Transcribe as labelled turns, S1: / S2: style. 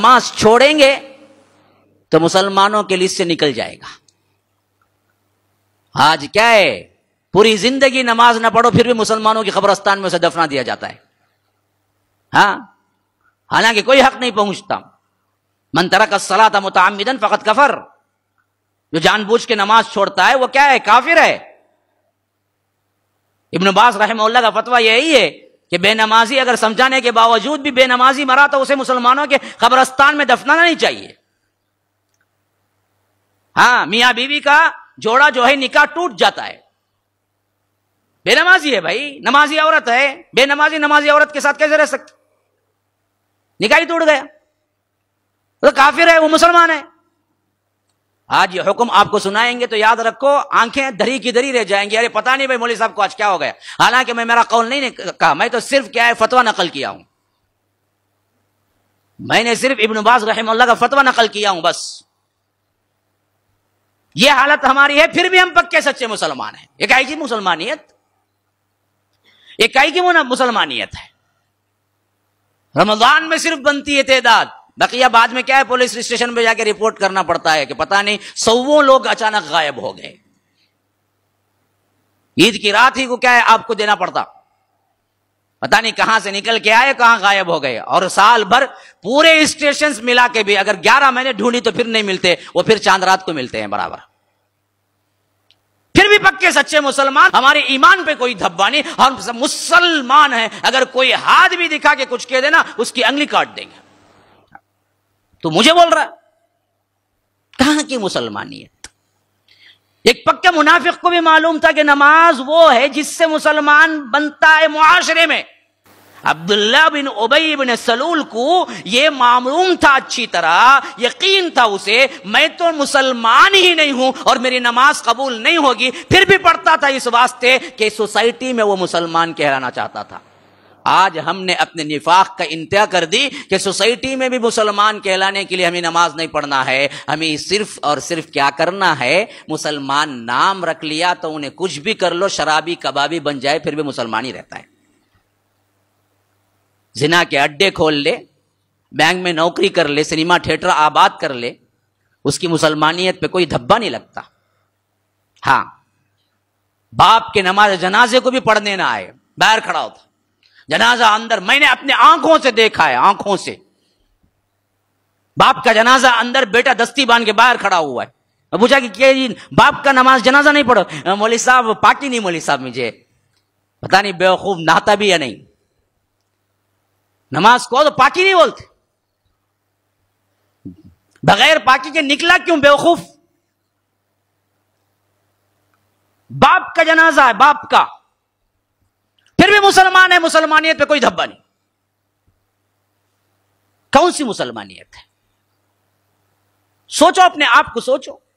S1: नमाज छोड़ेंगे तो मुसलमानों के लिस्ट से निकल जाएगा आज क्या है पूरी जिंदगी नमाज ना पढ़ो फिर भी मुसलमानों की खबरस्तान में उसे दफना दिया जाता है हाँ हालांकि कोई हक नहीं पहुंचता मन का सलाह था मुतामिदन फकत कफर जो जानबूझ के नमाज छोड़ता है वो क्या है काफिर है इब्न बास रहम का फतवा यही है कि बेनमाजी अगर समझाने के बावजूद भी बेनमाजी मरा तो उसे मुसलमानों के कब्रस्तान में दफनाना नहीं चाहिए हाँ मियाँ बीवी का जोड़ा जो है निकाह टूट जाता है बेनमाजी है भाई नमाजी औरत है बेनमाजी नमाजी औरत के साथ कैसे रह सकती निकाह ही टूट गया तो काफिर है वो मुसलमान है आज ये हुक्म आपको सुनाएंगे तो याद रखो आंखें धरी की धरी रह जाएंगी अरे पता नहीं भाई मोली साहब को आज क्या हो गया हालांकि मैं मेरा कौल नहीं कहा मैं तो सिर्फ क्या है फतवा नकल किया हूं मैंने सिर्फ इबन बाज रहमल्ला का फतवा नकल किया हूं बस ये हालत हमारी है फिर भी हम पक्के सच्चे मुसलमान हैं इकाई की मुसलमानियत इकाई की मुसलमानियत है रमजान में सिर्फ बनती है तेदाद बकिया बाद में क्या है पुलिस स्टेशन पे जाके रिपोर्ट करना पड़ता है कि पता नहीं सौवों लोग अचानक गायब हो गए ईद की रात ही को क्या है आपको देना पड़ता पता नहीं कहां से निकल के आए कहां गायब हो गए और साल भर पूरे स्टेशन मिला के भी अगर ग्यारह महीने ढूंढी तो फिर नहीं मिलते वो फिर चांद रात को मिलते हैं बराबर फिर भी पक्के सच्चे मुसलमान हमारे ईमान पे कोई धब्बा नहीं हम मुसलमान हैं अगर कोई हाथ भी दिखा के कुछ कह देना उसकी अंगली काट देंगे तो मुझे बोल रहा कहां की मुसलमानियत एक पक्के मुनाफिक को भी मालूम था कि नमाज वो है जिससे मुसलमान बनता है मुआशरे में अब्दुल्ला बिन उबई बिन सलूल को यह मामूम था अच्छी तरह यकीन था उसे मैं तो मुसलमान ही नहीं हूं और मेरी नमाज कबूल नहीं होगी फिर भी पढ़ता था इस वास्ते कि सोसाइटी में वो मुसलमान कहलाना चाहता था आज हमने अपने निफाक का इंतहा कर दी कि सोसाइटी में भी मुसलमान कहलाने के लिए हमें नमाज नहीं पढ़ना है हमें सिर्फ और सिर्फ क्या करना है मुसलमान नाम रख लिया तो उन्हें कुछ भी कर लो शराबी कबाबी बन जाए फिर भी मुसलमान ही रहता है जिना के अड्डे खोल ले बैंक में नौकरी कर ले सिनेमा थिएटर आबाद कर ले उसकी मुसलमानियत पे कोई धब्बा नहीं लगता हाँ बाप के नमाज जनाजे को भी पढ़ने ना आए बाहर खड़ा होता जनाजा अंदर मैंने अपने आंखों से देखा है आंखों से बाप का जनाजा अंदर बेटा दस्ती बांध के बाहर खड़ा हुआ है मैं पूछा कि क्या जी बाप का नमाज जनाजा नहीं पढ़ो मौली साहब पार्टी नहीं मौली साहब मुझे पता नहीं बेवकूफ नहाता भी या नहीं नमाज को तो पार्टी नहीं बोलते बगैर पार्टी के निकला क्यों बेवकूफ बाप का जनाजा है बाप का फिर भी मुसलमान है मुसलमानियत पे कोई धब्बा नहीं कौन सी मुसलमानियत है सोचो अपने आप को सोचो